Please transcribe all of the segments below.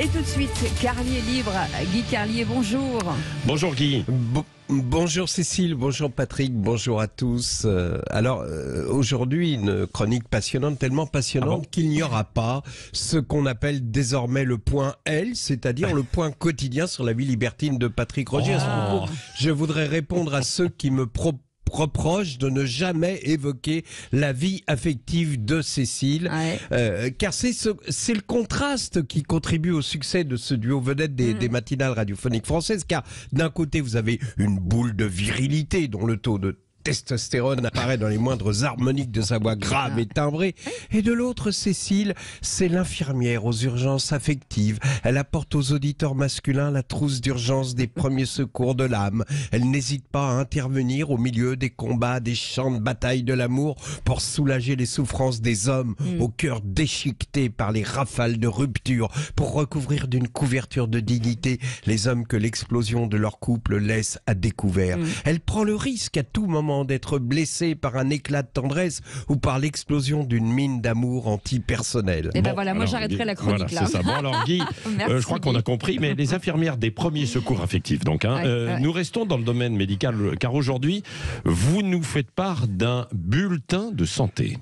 Et tout de suite, Carlier Libre. Guy Carlier, bonjour. Bonjour Guy. bonjour Cécile, bonjour Patrick, bonjour à tous. Euh, alors euh, aujourd'hui une chronique passionnante, tellement passionnante ah qu'il n'y aura pas ce qu'on appelle désormais le point L, c'est-à-dire le point quotidien sur la vie libertine de Patrick Roger. Ah. Je voudrais répondre à ceux qui me proposent reproche de ne jamais évoquer la vie affective de Cécile, euh, car c'est c'est le contraste qui contribue au succès de ce duo vedette des, mm. des matinales radiophoniques françaises, car d'un côté vous avez une boule de virilité dont le taux de testostérone apparaît dans les moindres harmoniques de sa voix grave et timbrée. Et de l'autre, Cécile, c'est l'infirmière aux urgences affectives. Elle apporte aux auditeurs masculins la trousse d'urgence des premiers secours de l'âme. Elle n'hésite pas à intervenir au milieu des combats, des champs de bataille de l'amour pour soulager les souffrances des hommes mm. au cœur déchiqueté par les rafales de rupture, pour recouvrir d'une couverture de dignité les hommes que l'explosion de leur couple laisse à découvert. Mm. Elle prend le risque à tout moment d'être blessé par un éclat de tendresse ou par l'explosion d'une mine d'amour antipersonnel. Et eh ben voilà, moi j'arrêterai la chronique voilà, C'est Ça. Bon alors Guy, euh, je crois qu'on a compris, mais les infirmières des premiers secours affectifs, donc hein, euh, nous restons dans le domaine médical car aujourd'hui, vous nous faites part d'un bulletin de santé.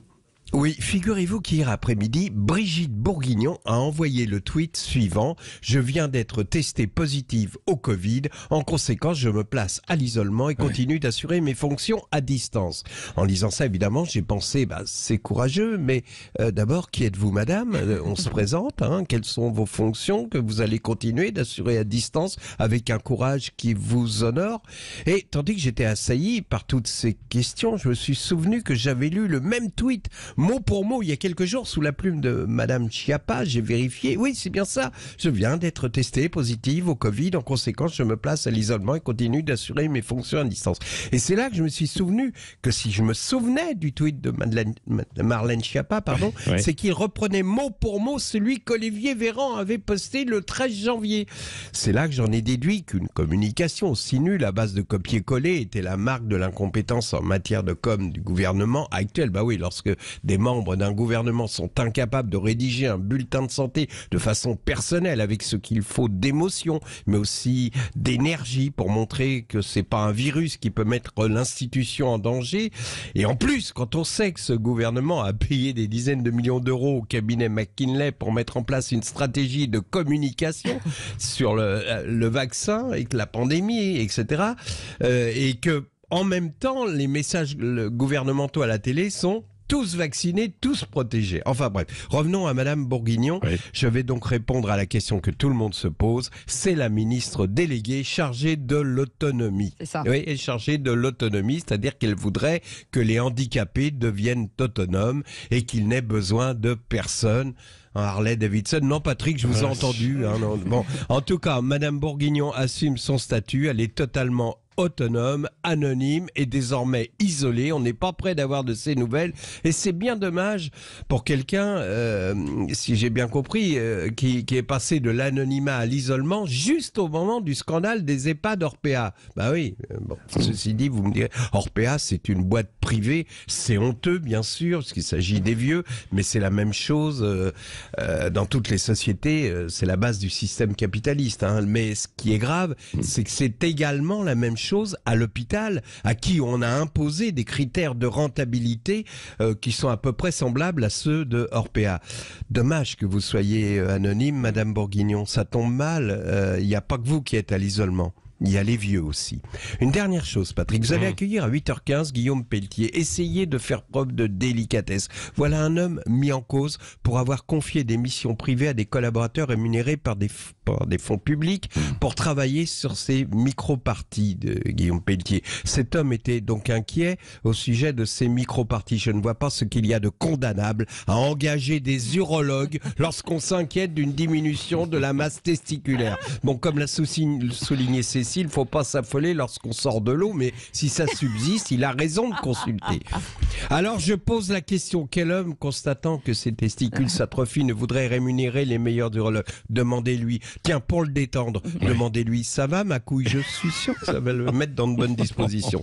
Oui, figurez-vous qu'hier après-midi, Brigitte Bourguignon a envoyé le tweet suivant Je viens d'être testée positive au Covid. En conséquence, je me place à l'isolement et continue d'assurer mes fonctions à distance. En lisant ça, évidemment, j'ai pensé bah, c'est courageux, mais euh, d'abord, qui êtes-vous, madame euh, On se présente. Hein, quelles sont vos fonctions que vous allez continuer d'assurer à distance avec un courage qui vous honore Et tandis que j'étais assailli par toutes ces questions, je me suis souvenu que j'avais lu le même tweet mot pour mot, il y a quelques jours, sous la plume de Madame Chiappa, j'ai vérifié. Oui, c'est bien ça. Je viens d'être testé positive au Covid. En conséquence, je me place à l'isolement et continue d'assurer mes fonctions à distance. Et c'est là que je me suis souvenu que si je me souvenais du tweet de Marlène Chiappa, pardon, c'est qu'il reprenait mot pour mot celui qu'Olivier Véran avait posté le 13 janvier. C'est là que j'en ai déduit qu'une communication aussi nulle à base de copier-coller était la marque de l'incompétence en matière de com du gouvernement actuel. Bah oui, lorsque des membres d'un gouvernement sont incapables de rédiger un bulletin de santé de façon personnelle avec ce qu'il faut d'émotion, mais aussi d'énergie pour montrer que c'est pas un virus qui peut mettre l'institution en danger. Et en plus, quand on sait que ce gouvernement a payé des dizaines de millions d'euros au cabinet McKinley pour mettre en place une stratégie de communication sur euh, le, vaccin et la pandémie, etc., euh, et que en même temps, les messages gouvernementaux à la télé sont tous vaccinés, tous protégés. Enfin bref, revenons à Madame Bourguignon. Je vais donc répondre à la question que tout le monde se pose. C'est la ministre déléguée chargée de l'autonomie. C'est ça. Oui, elle est chargée de l'autonomie, c'est-à-dire qu'elle voudrait que les handicapés deviennent autonomes et qu'ils n'aient besoin de personne. Harley Davidson. Non, Patrick, je vous ai entendu. Hein, en tout cas, Madame Bourguignon assume son statut. Elle est totalement autonome, anonyme et désormais isolé. On n'est pas prêt d'avoir de ces nouvelles et c'est bien dommage pour quelqu'un, euh, si j'ai bien compris, euh, qui, est passé de l'anonymat à l'isolement juste au moment du scandale des EHPAD Orpea. Bah oui, euh, bon, ceci dit, vous me direz, Orpea c'est une boîte privée, c'est honteux bien sûr, parce qu'il s'agit des vieux, mais c'est la même chose dans toutes les sociétés, c'est la base du système capitaliste. Hein. Mais ce qui est grave, c'est que c'est également la même chose à l'hôpital, à qui on a imposé des critères de rentabilité euh, qui sont à peu près semblables à ceux de Orpea. Dommage que vous soyez euh, anonyme, Madame Bourguignon, ça tombe mal, euh, il n'y a pas que vous qui êtes à l'isolement. Il y a les vieux aussi. Une dernière chose, Patrick. Vous allez mmh. accueillir à 8h15 Guillaume Pelletier. Essayez de faire preuve de délicatesse. Voilà un homme mis en cause pour avoir confié des missions privées à des collaborateurs rémunérés par des, des fonds publics mmh. pour travailler sur ces micro-parties de Guillaume Pelletier. Cet homme était donc inquiet au sujet de ces micro-parties. Je ne vois pas ce qu'il y a de condamnable à engager des urologues lorsqu'on s'inquiète d'une diminution de la masse testiculaire. Bon, comme l'a souligné Cécile, il ne faut pas s'affoler lorsqu'on sort de l'eau, mais si ça subsiste, il a raison de consulter. Alors je pose la question, quel homme constatant que ses testicules s'atrophient ne voudrait rémunérer les meilleurs du relais Demandez-lui, tiens, pour le détendre, demandez-lui, ça va ma couille, je suis sûr que ça va le mettre dans de bonnes dispositions.